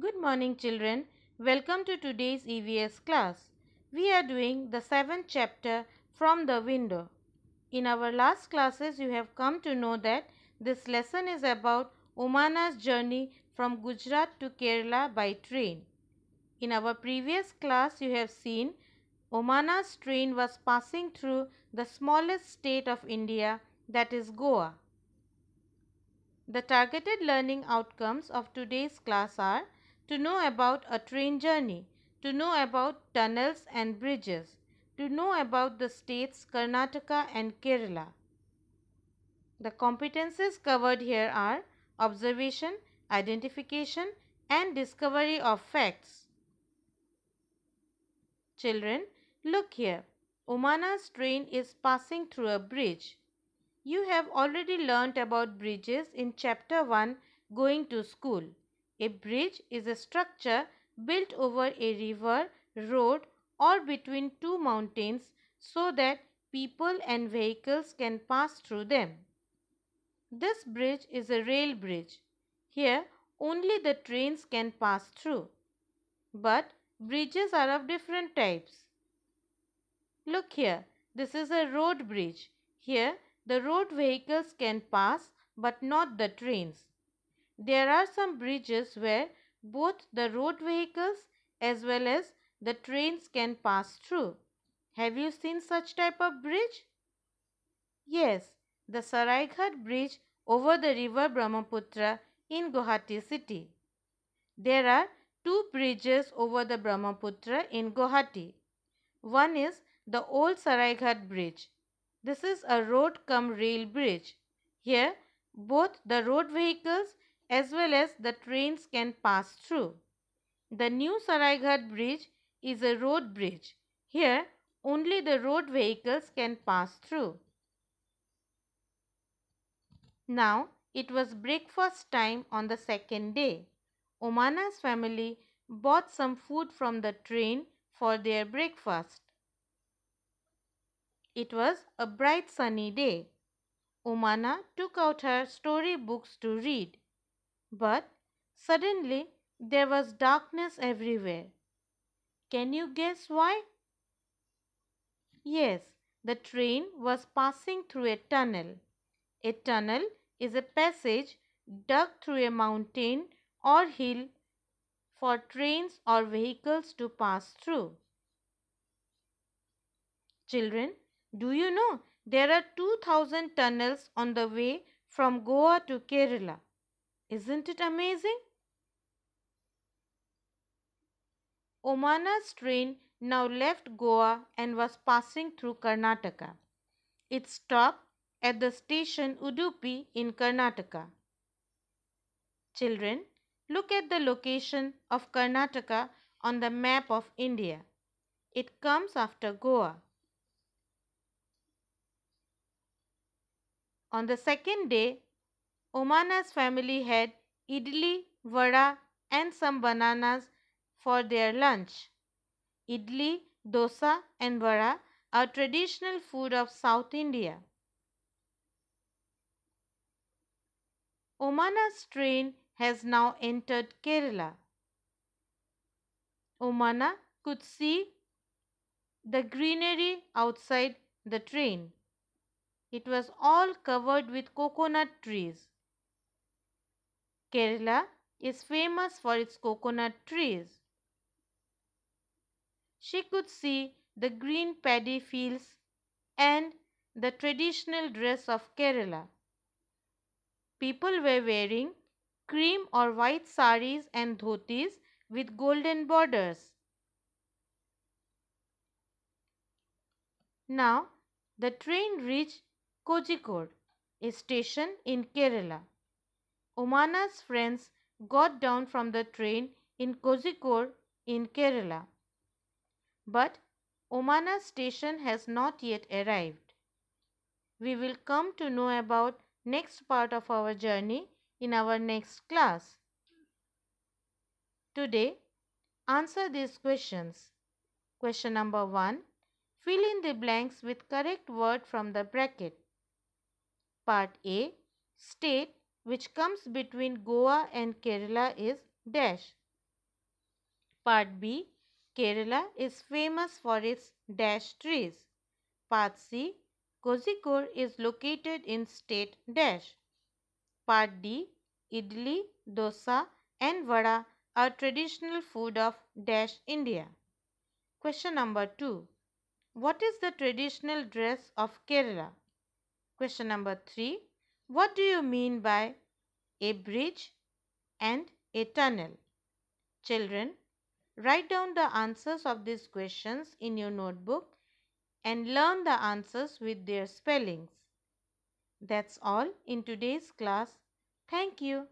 Good morning children. Welcome to today's EVS class. We are doing the 7th chapter from the window. In our last classes you have come to know that this lesson is about Omana's journey from Gujarat to Kerala by train. In our previous class you have seen Omana's train was passing through the smallest state of India that is Goa. The targeted learning outcomes of today's class are to know about a train journey, to know about tunnels and bridges, to know about the states Karnataka and Kerala. The competences covered here are observation, identification, and discovery of facts. Children, look here. Umana's train is passing through a bridge. You have already learnt about bridges in chapter 1 going to school. A bridge is a structure built over a river, road or between two mountains so that people and vehicles can pass through them. This bridge is a rail bridge. Here only the trains can pass through. But bridges are of different types. Look here, this is a road bridge. Here the road vehicles can pass but not the trains. There are some bridges where both the road vehicles as well as the trains can pass through. Have you seen such type of bridge? Yes, the Saraighat Bridge over the river Brahmaputra in Guwahati city. There are two bridges over the Brahmaputra in Guwahati. One is the old Saraighat Bridge. This is a road cum rail bridge. Here, both the road vehicles as well as the trains can pass through. The new Saraighat Bridge is a road bridge. Here, only the road vehicles can pass through. Now, it was breakfast time on the second day. Omana's family bought some food from the train for their breakfast. It was a bright sunny day. Omana took out her story books to read. But suddenly there was darkness everywhere. Can you guess why? Yes, the train was passing through a tunnel. A tunnel is a passage dug through a mountain or hill for trains or vehicles to pass through. Children, do you know there are 2000 tunnels on the way from Goa to Kerala? Isn't it amazing? Omana's train now left Goa and was passing through Karnataka. It stopped at the station Udupi in Karnataka. Children, look at the location of Karnataka on the map of India. It comes after Goa. On the second day, Omana's family had idli, vada and some bananas for their lunch. Idli, dosa and vada are traditional food of South India. Omana's train has now entered Kerala. Omana could see the greenery outside the train. It was all covered with coconut trees. Kerala is famous for its coconut trees. She could see the green paddy fields and the traditional dress of Kerala. People were wearing cream or white saris and dhotis with golden borders. Now the train reached Kozhikode, a station in Kerala. Omana's friends got down from the train in Kozhikode in Kerala. But Omana's station has not yet arrived. We will come to know about next part of our journey in our next class. Today, answer these questions. Question number 1. Fill in the blanks with correct word from the bracket. Part A. State which comes between Goa and Kerala is dash. Part B Kerala is famous for its dash trees. Part C Kozhikode is located in state dash. Part D Idli, dosa and vada are traditional food of dash India. Question number 2. What is the traditional dress of Kerala? Question number 3. What do you mean by a bridge and a tunnel? Children, write down the answers of these questions in your notebook and learn the answers with their spellings. That's all in today's class. Thank you.